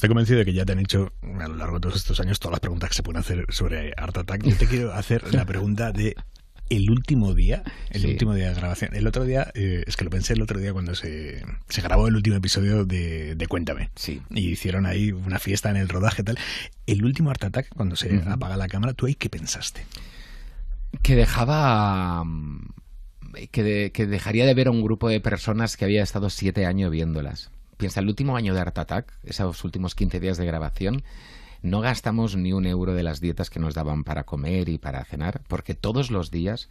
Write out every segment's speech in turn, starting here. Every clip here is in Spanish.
Estoy convencido de que ya te han hecho a lo largo de todos estos años todas las preguntas que se pueden hacer sobre Art Attack. Yo te quiero hacer la pregunta de el último día, el último día de grabación. El otro día, eh, es que lo pensé el otro día cuando se, grabó el último episodio de, Cuéntame. Sí. Y hicieron ahí una fiesta en el rodaje y tal. El último Art Attack, cuando se apaga la cámara, ¿tú ahí qué pensaste? Que dejaba... Mm, que, que dejaría de ver a un grupo de personas que había estado siete años viéndolas. Piensa, el último año de Art Attack, esos últimos 15 días de grabación, no gastamos ni un euro de las dietas que nos daban para comer y para cenar, porque todos los días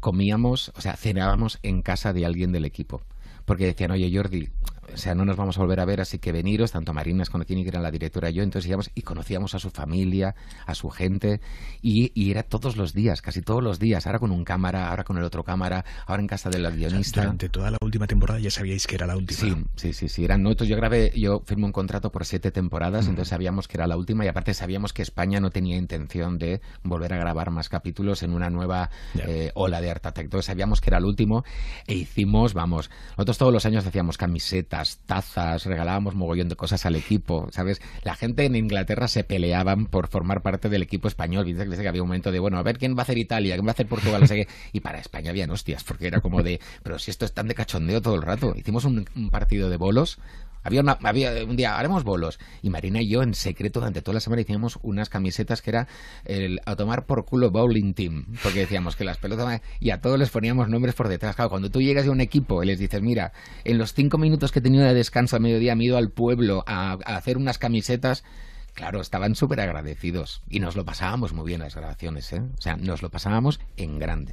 comíamos, o sea, cenábamos en casa de alguien del equipo. Porque decían, oye Jordi, o sea, no nos vamos a volver a ver, así que veniros, tanto Marina Esconocini, que era la directora, y yo, entonces íbamos y conocíamos a su familia, a su gente, y, era todos los días, casi todos los días, ahora con un cámara, ahora con el otro cámara, ahora en casa del guionista. Durante toda la última temporada ya sabíais que era la última. Sí, sí, sí, sí, eran nosotros, yo grabé, yo firmé un contrato por siete temporadas, entonces sabíamos que era la última, y aparte sabíamos que España no tenía intención de volver a grabar más capítulos en una nueva eh, ola de Art entonces sabíamos que era el último, e hicimos, vamos, nosotros todos los años hacíamos camiseta tazas, regalábamos mogollón de cosas al equipo, ¿sabes? La gente en Inglaterra se peleaban por formar parte del equipo español. Dice que había un momento de, bueno, a ver quién va a hacer Italia, quién va a hacer Portugal, Y para España habían hostias, porque era como de, pero si esto es tan de cachondeo todo el rato. Hicimos un partido de bolos había, una, eh, un día, haremos bolos. Y Marina y yo, en secreto, durante toda la semana hicimos unas camisetas que era el a tomar por culo bowling team. Porque decíamos que las pelotas. Y a todos les poníamos nombres por detrás. Claro, cuando tú llegas a un equipo y les dices, mira, en los cinco minutos que he tenido de descanso a mediodía me he ido al pueblo a, hacer unas camisetas. Claro, estaban súper agradecidos y nos lo pasábamos muy bien las grabaciones, ¿eh? O sea, nos lo pasábamos en grande.